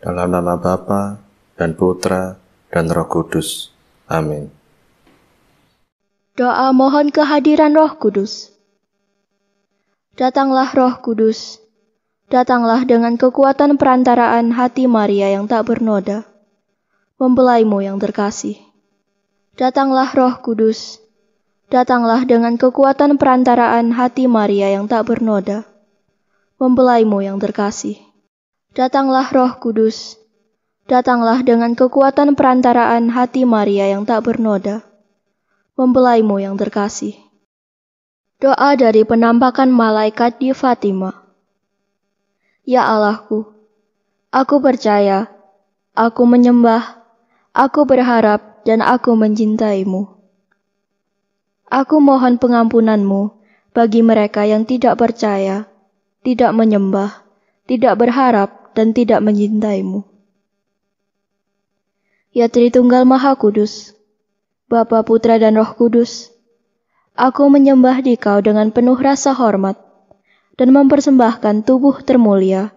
dalam nama Bapa dan Putra dan Roh Kudus. Amin. Doa mohon kehadiran Roh Kudus. Datanglah Roh Kudus, datanglah dengan kekuatan perantaraan hati Maria yang tak bernoda, Membelaimu yang terkasih. Datanglah Roh Kudus, datanglah dengan kekuatan perantaraan hati Maria yang tak bernoda, Membelaimu yang terkasih. Datanglah Roh Kudus, datanglah dengan kekuatan perantaraan hati Maria yang tak bernoda, membelaimu yang terkasih. Doa dari penampakan malaikat di Fatima. Ya Allahku, aku percaya, aku menyembah, aku berharap, dan aku mencintaimu. Aku mohon pengampunanmu bagi mereka yang tidak percaya, tidak menyembah, tidak berharap, dan tidak mencintaimu. Ya Tritunggal Maha Kudus, Bapa Putra dan Roh Kudus, aku menyembah dikau dengan penuh rasa hormat dan mempersembahkan tubuh termulia,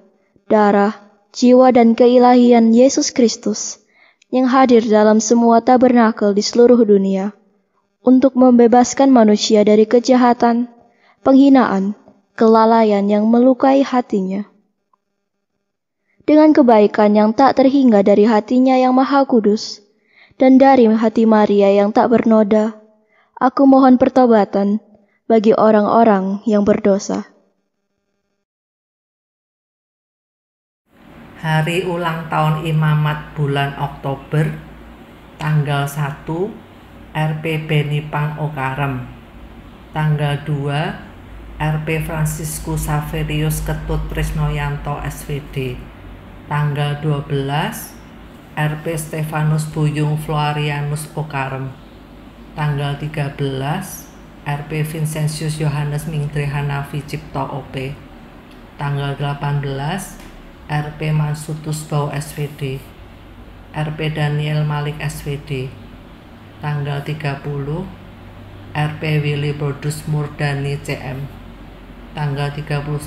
darah, jiwa dan keilahian Yesus Kristus yang hadir dalam semua tabernakel di seluruh dunia untuk membebaskan manusia dari kejahatan, penghinaan, kelalaian yang melukai hatinya dengan kebaikan yang tak terhingga dari hatinya yang maha kudus, dan dari hati Maria yang tak bernoda, aku mohon pertobatan bagi orang-orang yang berdosa. Hari ulang tahun imamat bulan Oktober, tanggal 1, RP Benipang Okarem, tanggal 2, RP Francisco Saverius Ketut Trisnoyanto SVD tanggal 12 RP Stefanus Buyung Florianus Pokarem tanggal 13 RP Vincentius Johannes Mingtri Hanafi Cipto OP tanggal 18 RP Mansutus Bau SVD RP Daniel Malik SVD tanggal 30 RP Willy Brodus Murdani CM tanggal 31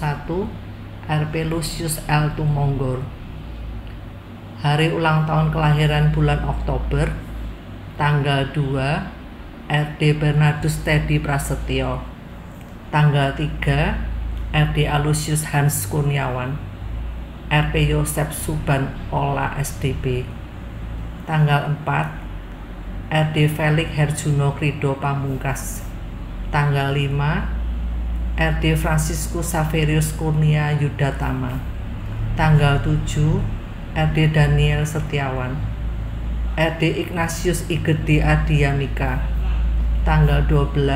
RP Lucius L. Tumonggor hari ulang tahun kelahiran bulan Oktober tanggal 2 RD Bernardus Teddy Prasetyo tanggal 3 RD Alusius Hans Kurniawan RP Yosep Suban Ola SDB tanggal 4 RD Felix Herjuno Krido Pamungkas tanggal 5 RD Francisco Saverius Kurnia Yudatama tanggal 7 RD Daniel Setiawan RD Ignatius Igede Adiyamika, tanggal 12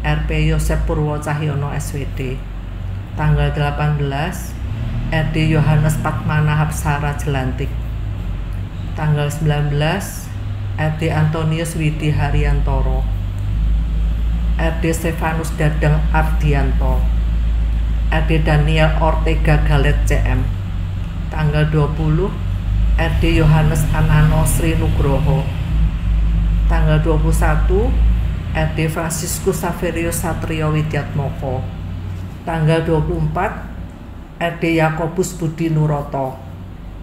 RP Yosep Purwo Cahyono SWD tanggal 18 RD Yohanes Patmana Hapsara Jelantik tanggal 19 RD Antonius Widi Haryantoro RD Stefanus Dadang Ardianto RD Daniel Ortega Galet CM tanggal 20 RD Yohanes Anano Sri Nugroho tanggal 21 RD Francisco Saverio Satrio Widyatmoko tanggal 24 RD Yakobus Budi Nuroto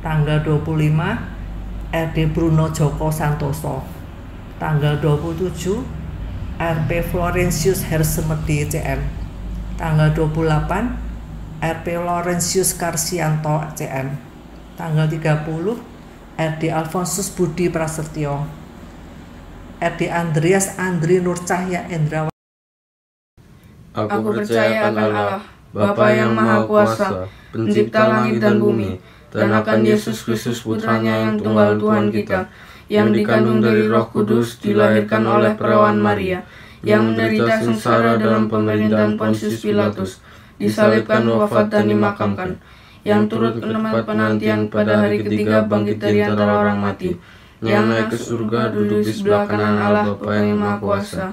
tanggal 25 RD Bruno Joko Santoso tanggal 27 RP Florencius Hersemedi CM tanggal 28 RP Laurentius Karsianto CM tanggal 30 RD Alfonsus Budi Prasetyo RD Andreas Andri Nurcahya Endrawan Aku percaya akan Allah Bapa yang Maha Kuasa, Pencipta langit dan bumi, dan akan Yesus Kristus Putranya yang tunggal Tuhan kita, yang dikandung dari Roh Kudus, dilahirkan oleh perawan Maria, yang menderita sengsara dalam pemerintahan Pontius Pilatus, disalibkan, wafat, dan dimakamkan, yang turut menempat penantian pada hari ketiga bangkit dari antara orang mati, yang naik ke surga duduk di sebelah kanan Allah Bapa yang Maha Kuasa.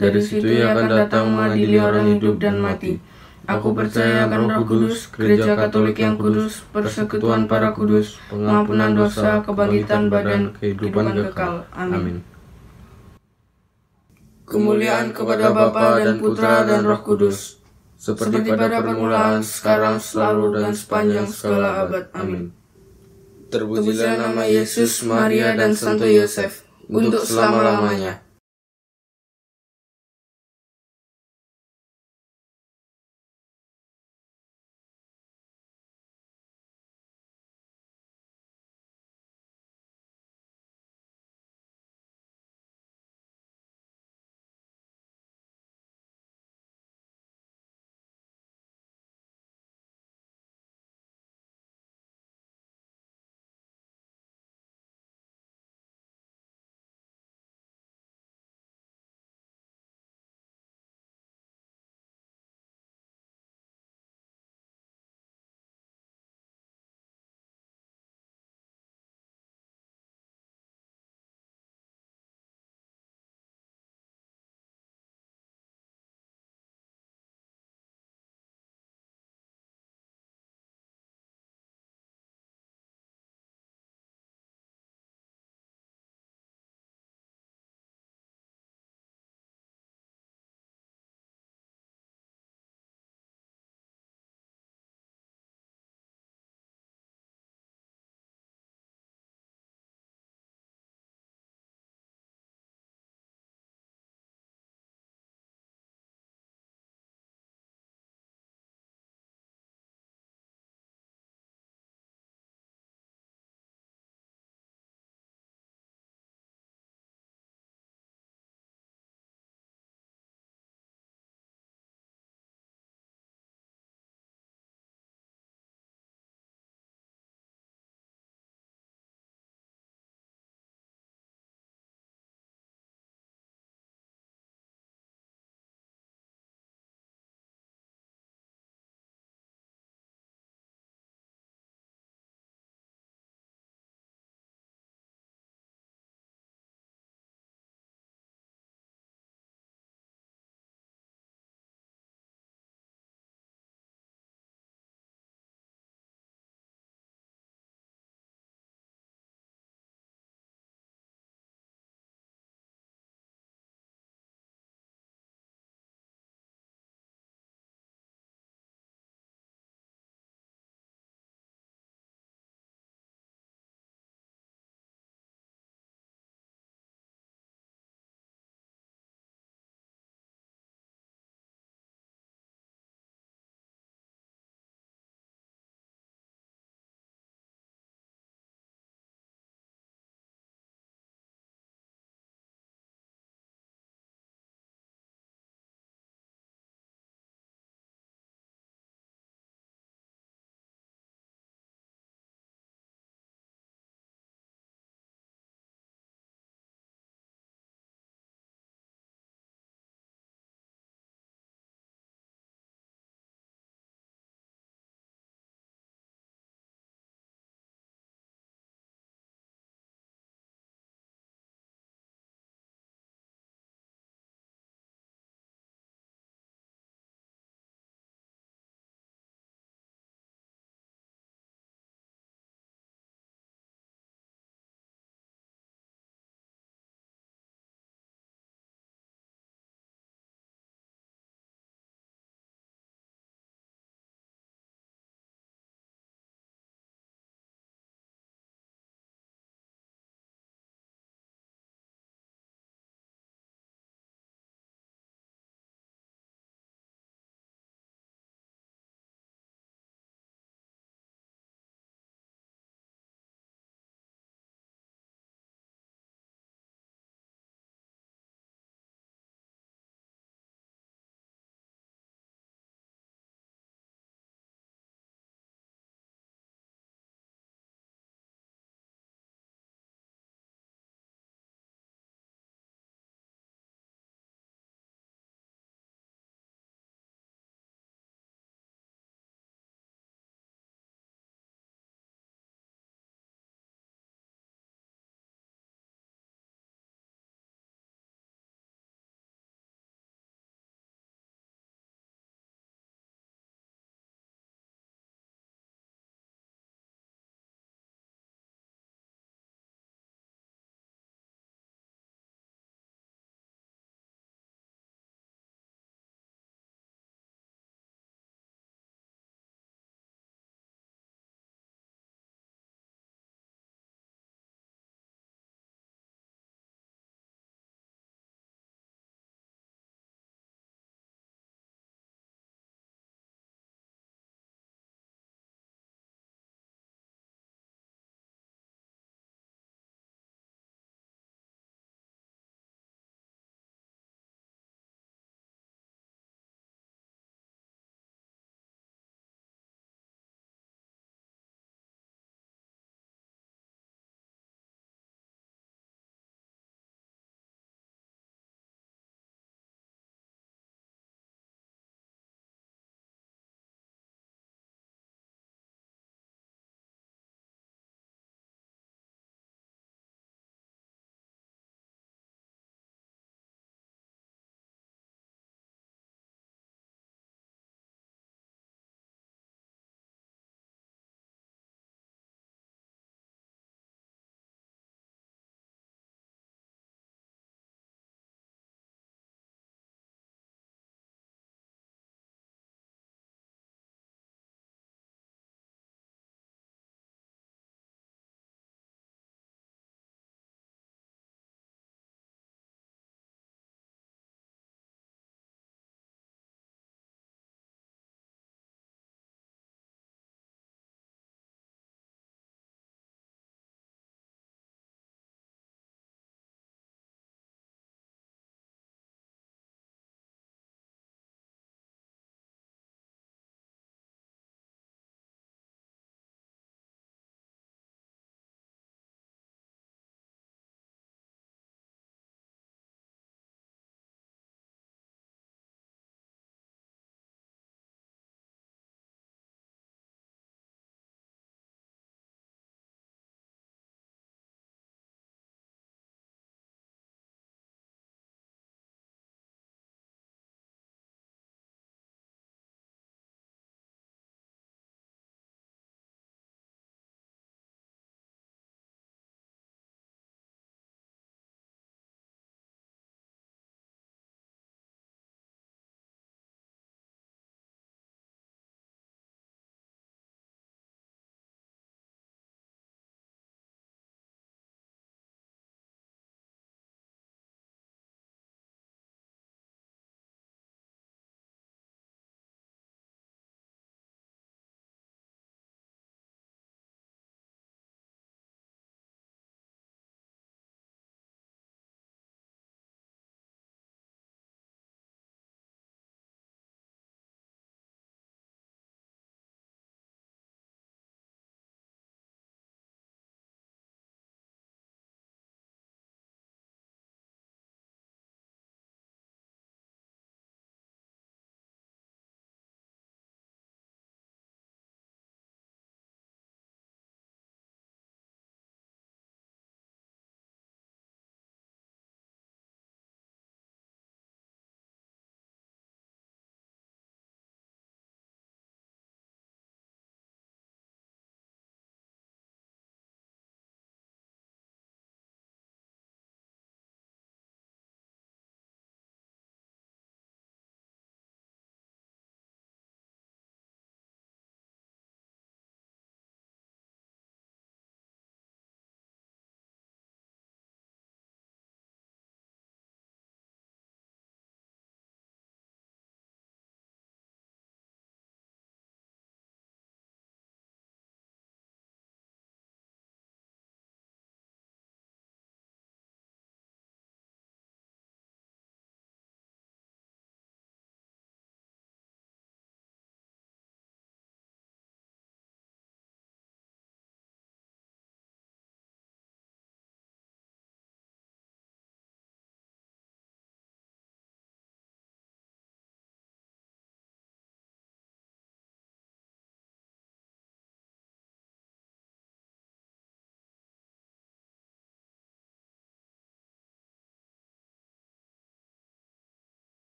Dari situ ia akan datang mengadili orang hidup dan mati. Aku percaya akan Roh Kudus, Gereja Katolik yang kudus, persekutuan para kudus, pengampunan dosa, kebangkitan badan, kehidupan kekal. Amin. Kemuliaan kepada Bapa dan Putra dan Roh Kudus, seperti pada permulaan, sekarang, selalu, dan sepanjang segala abad. Amin. Terpujilah nama Yesus, Maria, dan Santo Yosef, untuk selama-lamanya.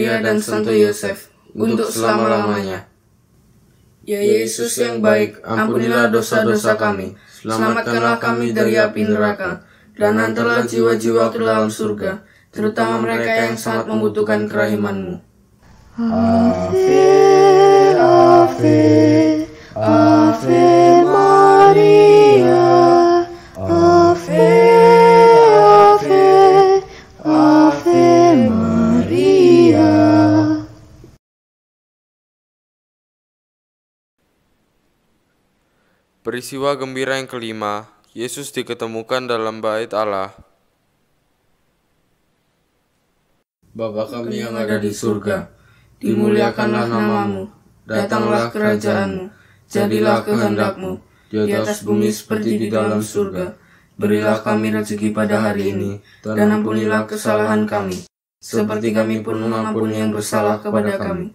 Maria dan Santo Yosef untuk selama-lamanya. Ya Yesus yang baik, ampunilah dosa-dosa kami, selamatkanlah kami dari api neraka, dan antarlah jiwa-jiwa ke dalam surga, terutama mereka yang sangat membutuhkan kerahimanmu. Ave, Ave, Ave Maria. Peristiwa gembira yang kelima, Yesus diketemukan dalam bait Allah. Bapa kami yang ada di surga, dimuliakanlah namamu, datanglah kerajaanmu, jadilah kehendakmu, di atas bumi seperti di dalam surga. Berilah kami rezeki pada hari ini, dan ampunilah kesalahan kami, seperti kami pun mengampuni yang bersalah kepada kami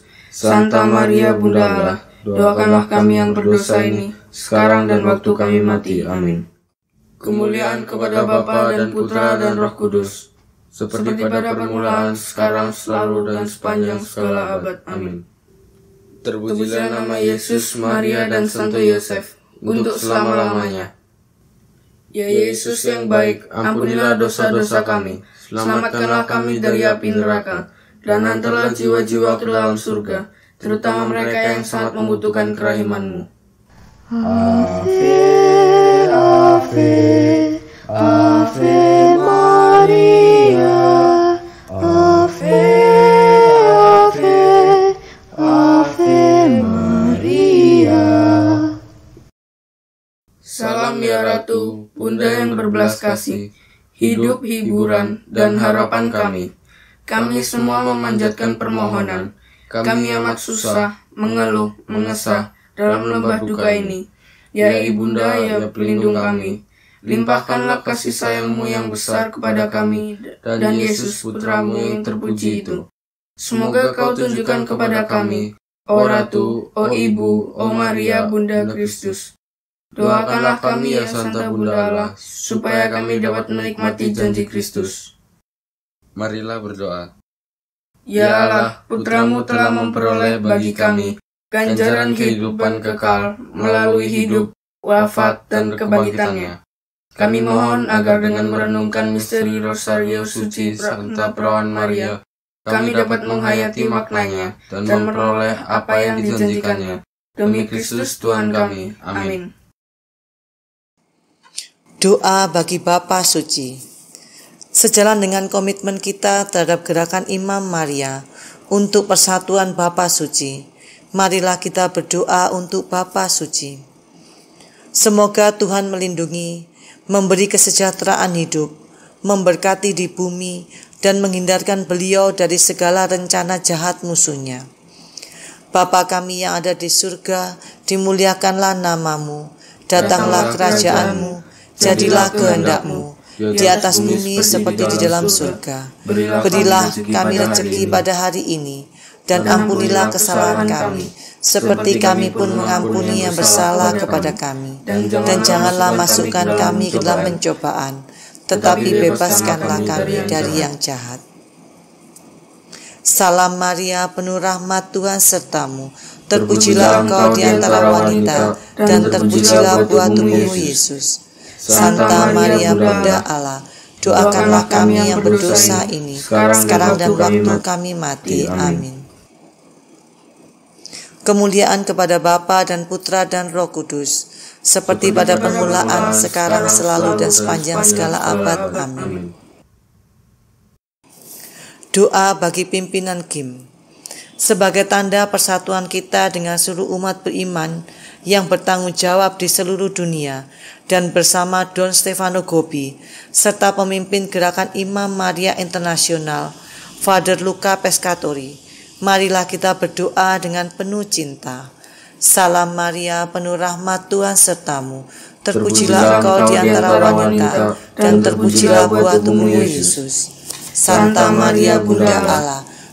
Santa Maria Bunda Allah, doakanlah kami yang berdosa ini, sekarang dan waktu kami mati. Amin. Kemuliaan kepada Bapa dan Putra dan Roh Kudus, seperti pada permulaan, sekarang, selalu, dan sepanjang segala abad. Amin. Terpujilah nama Yesus, Maria, dan Santo Yosef, untuk selama-lamanya. Ya Yesus yang baik, ampunilah dosa-dosa kami, selamatkanlah kami dari api neraka, dan antarlah jiwa-jiwa ke dalam surga, terutama mereka yang sangat membutuhkan kerahimanmu. Ave, Ave, Ave Maria, Ave, Ave, Ave Maria. Salam ya Ratu, Bunda yang berbelas kasih, hidup hiburan dan harapan kami. Kami semua memanjatkan permohonan. Kami amat susah, mengeluh, mengesah dalam lembah duka ini. Ya, ya Ibunda, ya, ya pelindung kami. Limpahkanlah kasih sayangmu yang besar kepada kami dan Yesus Putramu yang terpuji itu. Semoga kau tunjukkan kepada kami, O Ratu, O Ibu, O Maria Bunda Kristus. Doakanlah kami ya, ya Santa Bunda Allah, supaya kami dapat menikmati janji Kristus marilah berdoa. Ya, ya Allah, putramu telah memperoleh bagi kami ganjaran kehidupan kekal melalui hidup, wafat, dan kebangkitannya. Kami mohon agar dengan merenungkan misteri Rosario Suci serta Perawan Maria, kami dapat menghayati maknanya dan memperoleh apa yang dijanjikannya. Demi Kristus Tuhan kami. Amin. Doa bagi Bapa Suci. Sejalan dengan komitmen kita terhadap gerakan Imam Maria untuk persatuan Bapa Suci, marilah kita berdoa untuk Bapa Suci. Semoga Tuhan melindungi, memberi kesejahteraan hidup, memberkati di bumi, dan menghindarkan beliau dari segala rencana jahat musuhnya. Bapa kami yang ada di surga, dimuliakanlah namamu, datanglah kerajaanmu, jadilah kehendakmu, di atas bumi seperti di dalam surga. Berilah kami rezeki pada hari ini, dan ampunilah kesalahan kami, seperti kami pun mengampuni yang bersalah kepada kami. Dan janganlah masukkan kami ke dalam pencobaan, tetapi bebaskanlah kami dari yang jahat. Salam Maria, penuh rahmat Tuhan sertamu. Terpujilah engkau di antara wanita, dan terpujilah buah tubuhmu Yesus. Santa Maria Bunda Allah, doakanlah kami yang berdosa ini, sekarang dan waktu kami mati. Amin. Kemuliaan kepada Bapa dan Putra dan Roh Kudus, seperti pada permulaan, sekarang, selalu, dan sepanjang segala abad. Amin. Doa bagi pimpinan Kim sebagai tanda persatuan kita dengan seluruh umat beriman yang bertanggung jawab di seluruh dunia dan bersama Don Stefano Gobi serta pemimpin gerakan Imam Maria Internasional Father Luca Pescatori marilah kita berdoa dengan penuh cinta Salam Maria penuh rahmat Tuhan sertamu terpujilah engkau di antara wanita dan terpujilah buah tubuhmu Yesus Santa Maria Bunda Allah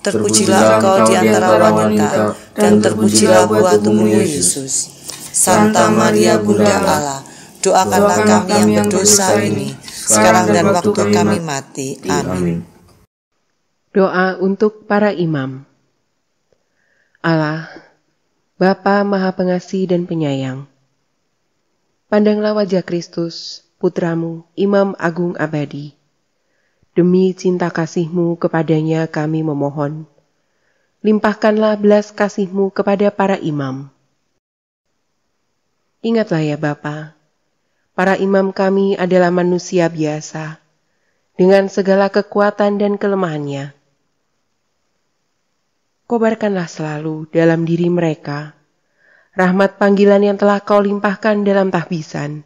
Terpujilah engkau di antara wanita, dan terpujilah buah tubuhmu Yesus. Santa Maria Bunda Allah, doakanlah kami yang berdosa ini, sekarang dan waktu kami mati. Amin. Doa untuk para imam Allah, Bapa Maha Pengasih dan Penyayang, pandanglah wajah Kristus, Putramu, Imam Agung Abadi, Demi cinta kasihmu kepadanya kami memohon. Limpahkanlah belas kasihmu kepada para imam. Ingatlah ya Bapa, para imam kami adalah manusia biasa, dengan segala kekuatan dan kelemahannya. Kobarkanlah selalu dalam diri mereka rahmat panggilan yang telah kau limpahkan dalam tahbisan,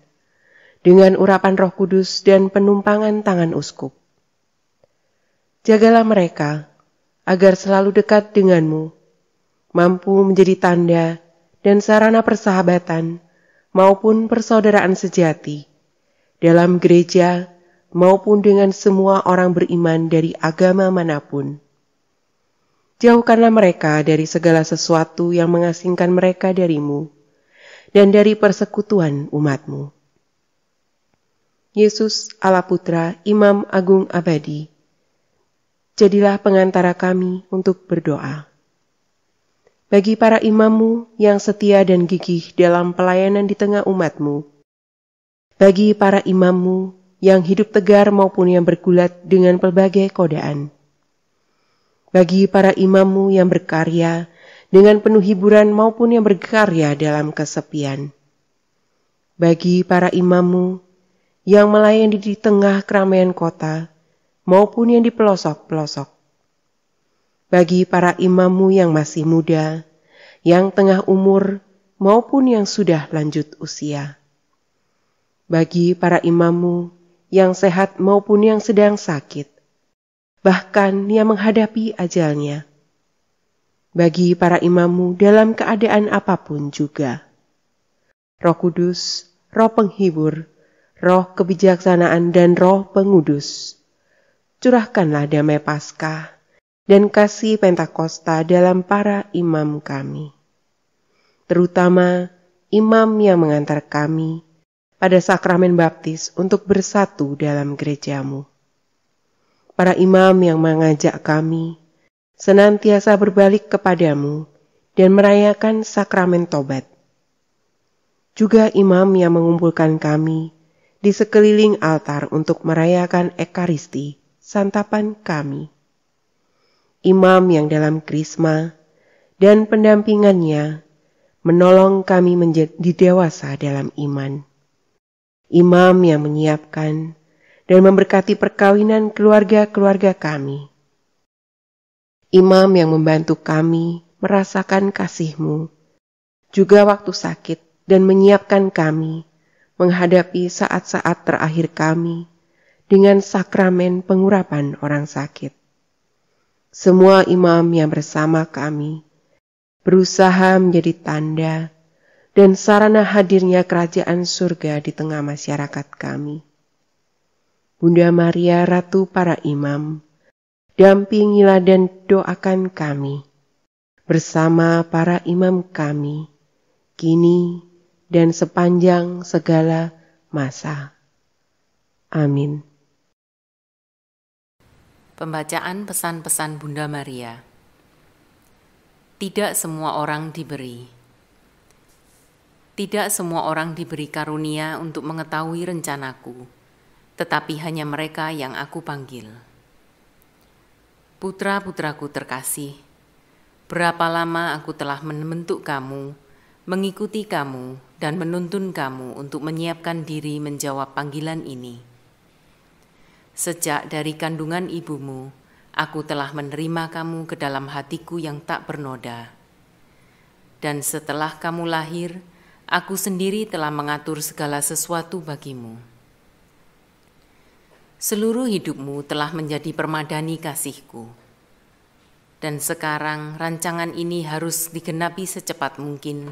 dengan urapan roh kudus dan penumpangan tangan uskup Jagalah mereka agar selalu dekat denganmu, mampu menjadi tanda dan sarana persahabatan maupun persaudaraan sejati dalam gereja maupun dengan semua orang beriman dari agama manapun. Jauhkanlah mereka dari segala sesuatu yang mengasingkan mereka darimu dan dari persekutuan umatmu. Yesus Allah Putra, Imam Agung Abadi, jadilah pengantara kami untuk berdoa. Bagi para imammu yang setia dan gigih dalam pelayanan di tengah umatmu, bagi para imammu yang hidup tegar maupun yang bergulat dengan pelbagai kodaan, bagi para imammu yang berkarya dengan penuh hiburan maupun yang berkarya dalam kesepian, bagi para imammu yang melayani di tengah keramaian kota, maupun yang di pelosok-pelosok. Bagi para imammu yang masih muda, yang tengah umur, maupun yang sudah lanjut usia. Bagi para imammu yang sehat maupun yang sedang sakit, bahkan yang menghadapi ajalnya. Bagi para imammu dalam keadaan apapun juga. Roh Kudus, Roh Penghibur, Roh Kebijaksanaan dan Roh Pengudus curahkanlah damai Paskah dan kasih Pentakosta dalam para imam kami, terutama imam yang mengantar kami pada sakramen baptis untuk bersatu dalam gerejamu. Para imam yang mengajak kami senantiasa berbalik kepadamu dan merayakan sakramen tobat. Juga imam yang mengumpulkan kami di sekeliling altar untuk merayakan Ekaristi santapan kami. Imam yang dalam krisma dan pendampingannya menolong kami menjadi dewasa dalam iman. Imam yang menyiapkan dan memberkati perkawinan keluarga-keluarga kami. Imam yang membantu kami merasakan kasihMu juga waktu sakit dan menyiapkan kami menghadapi saat-saat terakhir kami dengan sakramen pengurapan orang sakit. Semua imam yang bersama kami berusaha menjadi tanda dan sarana hadirnya kerajaan surga di tengah masyarakat kami. Bunda Maria Ratu para imam, dampingilah dan doakan kami bersama para imam kami, kini dan sepanjang segala masa. Amin. Pembacaan pesan-pesan Bunda Maria. Tidak semua orang diberi. Tidak semua orang diberi karunia untuk mengetahui rencanaku, tetapi hanya mereka yang aku panggil. Putra-putraku terkasih, berapa lama aku telah membentuk kamu, mengikuti kamu, dan menuntun kamu untuk menyiapkan diri menjawab panggilan ini Sejak dari kandungan ibumu, aku telah menerima kamu ke dalam hatiku yang tak bernoda. Dan setelah kamu lahir, aku sendiri telah mengatur segala sesuatu bagimu. Seluruh hidupmu telah menjadi permadani kasihku. Dan sekarang rancangan ini harus digenapi secepat mungkin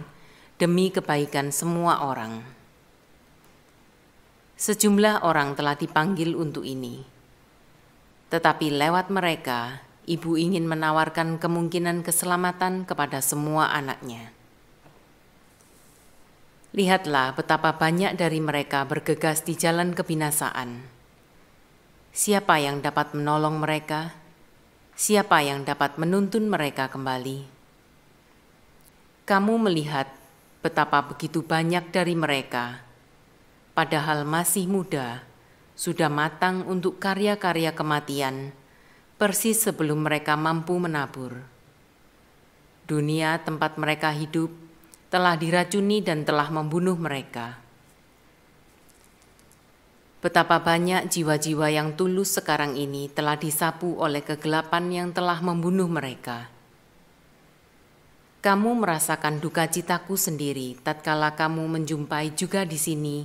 demi kebaikan semua orang. Sejumlah orang telah dipanggil untuk ini, tetapi lewat mereka, ibu ingin menawarkan kemungkinan keselamatan kepada semua anaknya. Lihatlah betapa banyak dari mereka bergegas di jalan kebinasaan. Siapa yang dapat menolong mereka? Siapa yang dapat menuntun mereka kembali? Kamu melihat betapa begitu banyak dari mereka padahal masih muda, sudah matang untuk karya-karya kematian, persis sebelum mereka mampu menabur. Dunia tempat mereka hidup telah diracuni dan telah membunuh mereka. Betapa banyak jiwa-jiwa yang tulus sekarang ini telah disapu oleh kegelapan yang telah membunuh mereka. Kamu merasakan duka citaku sendiri tatkala kamu menjumpai juga di sini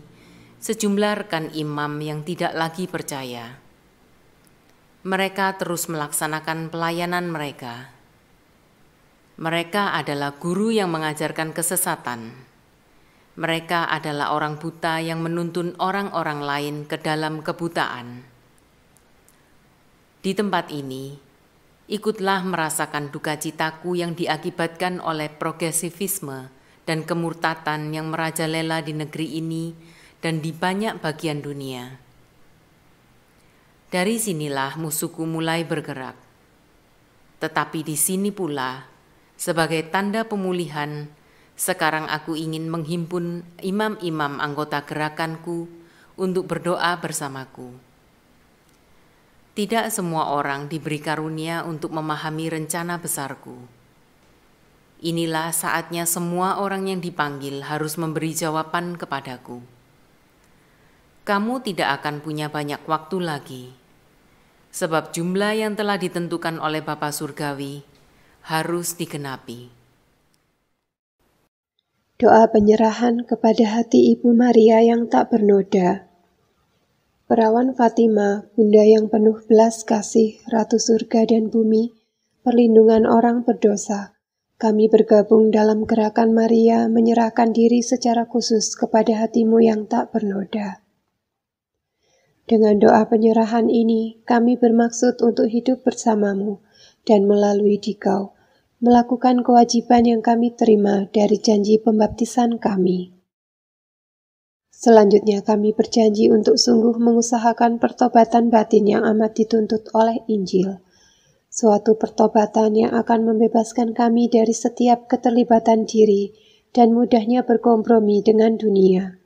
sejumlah rekan imam yang tidak lagi percaya. Mereka terus melaksanakan pelayanan mereka. Mereka adalah guru yang mengajarkan kesesatan. Mereka adalah orang buta yang menuntun orang-orang lain ke dalam kebutaan. Di tempat ini, ikutlah merasakan duka citaku yang diakibatkan oleh progresivisme dan kemurtatan yang merajalela di negeri ini dan di banyak bagian dunia. Dari sinilah musuhku mulai bergerak. Tetapi di sini pula, sebagai tanda pemulihan, sekarang aku ingin menghimpun imam-imam anggota gerakanku untuk berdoa bersamaku. Tidak semua orang diberi karunia untuk memahami rencana besarku. Inilah saatnya semua orang yang dipanggil harus memberi jawaban kepadaku kamu tidak akan punya banyak waktu lagi. Sebab jumlah yang telah ditentukan oleh Bapa Surgawi harus digenapi. Doa penyerahan kepada hati Ibu Maria yang tak bernoda. Perawan Fatima, bunda yang penuh belas kasih, ratu surga dan bumi, perlindungan orang berdosa, kami bergabung dalam gerakan Maria menyerahkan diri secara khusus kepada hatimu yang tak bernoda. Dengan doa penyerahan ini, kami bermaksud untuk hidup bersamamu dan melalui dikau, melakukan kewajiban yang kami terima dari janji pembaptisan kami. Selanjutnya kami berjanji untuk sungguh mengusahakan pertobatan batin yang amat dituntut oleh Injil, suatu pertobatan yang akan membebaskan kami dari setiap keterlibatan diri dan mudahnya berkompromi dengan dunia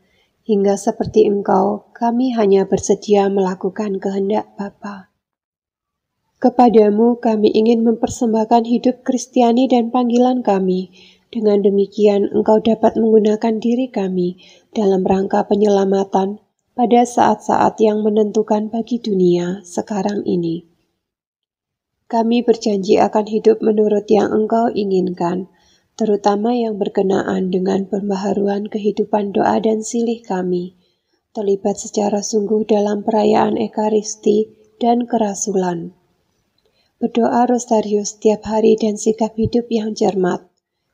hingga seperti Engkau, kami hanya bersedia melakukan kehendak Bapa. Kepadamu kami ingin mempersembahkan hidup Kristiani dan panggilan kami. Dengan demikian, Engkau dapat menggunakan diri kami dalam rangka penyelamatan pada saat-saat yang menentukan bagi dunia sekarang ini. Kami berjanji akan hidup menurut yang Engkau inginkan, terutama yang berkenaan dengan pembaharuan kehidupan doa dan silih kami, terlibat secara sungguh dalam perayaan Ekaristi dan kerasulan. Berdoa Rosario setiap hari dan sikap hidup yang cermat,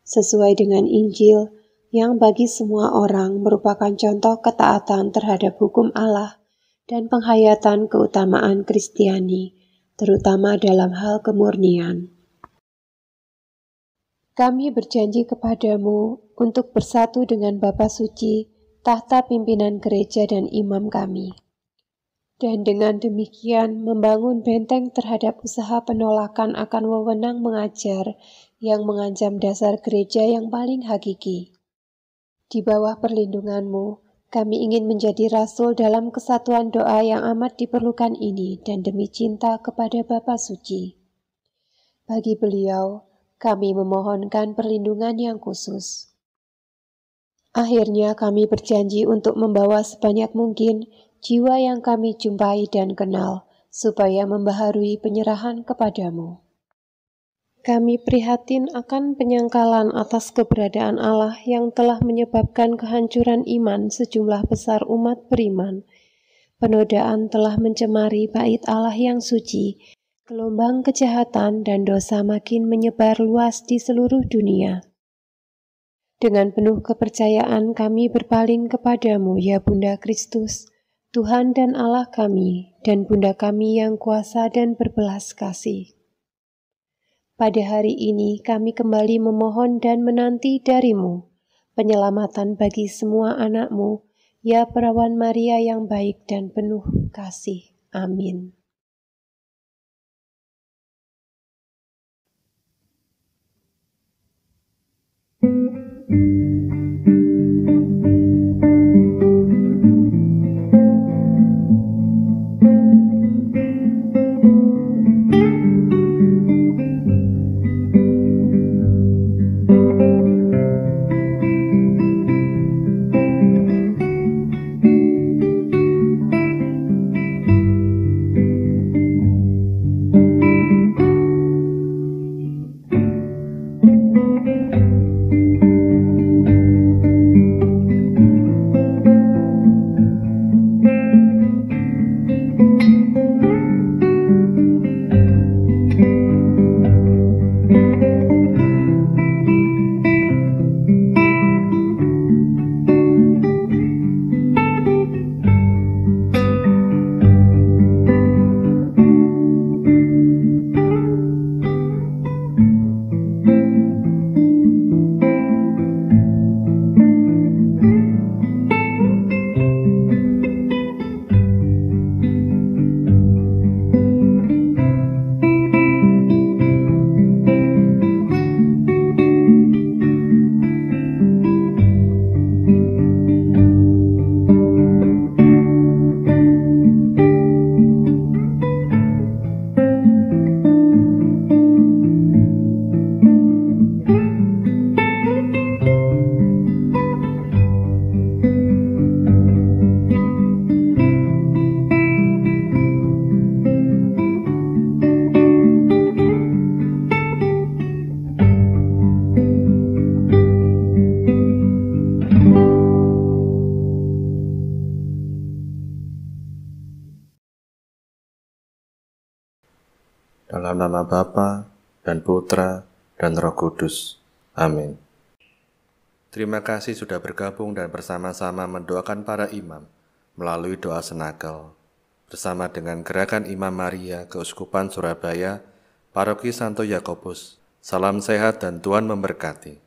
sesuai dengan Injil yang bagi semua orang merupakan contoh ketaatan terhadap hukum Allah dan penghayatan keutamaan Kristiani, terutama dalam hal kemurnian. Kami berjanji kepadamu untuk bersatu dengan Bapa Suci, tahta pimpinan gereja dan imam kami. Dan dengan demikian membangun benteng terhadap usaha penolakan akan wewenang mengajar yang mengancam dasar gereja yang paling hakiki. Di bawah perlindunganmu, kami ingin menjadi rasul dalam kesatuan doa yang amat diperlukan ini dan demi cinta kepada Bapa Suci. Bagi beliau, kami memohonkan perlindungan yang khusus. Akhirnya kami berjanji untuk membawa sebanyak mungkin jiwa yang kami jumpai dan kenal, supaya membaharui penyerahan kepadamu. Kami prihatin akan penyangkalan atas keberadaan Allah yang telah menyebabkan kehancuran iman sejumlah besar umat beriman. Penodaan telah mencemari bait Allah yang suci, Gelombang kejahatan dan dosa makin menyebar luas di seluruh dunia. Dengan penuh kepercayaan kami berpaling kepadamu ya Bunda Kristus, Tuhan dan Allah kami, dan Bunda kami yang kuasa dan berbelas kasih. Pada hari ini kami kembali memohon dan menanti darimu, penyelamatan bagi semua anakmu, ya perawan Maria yang baik dan penuh kasih. Amin. thank you Kudus. Amin. Terima kasih sudah bergabung dan bersama-sama mendoakan para imam melalui doa senakal. Bersama dengan Gerakan Imam Maria Keuskupan Surabaya, Paroki Santo Yakobus. Salam sehat dan Tuhan memberkati.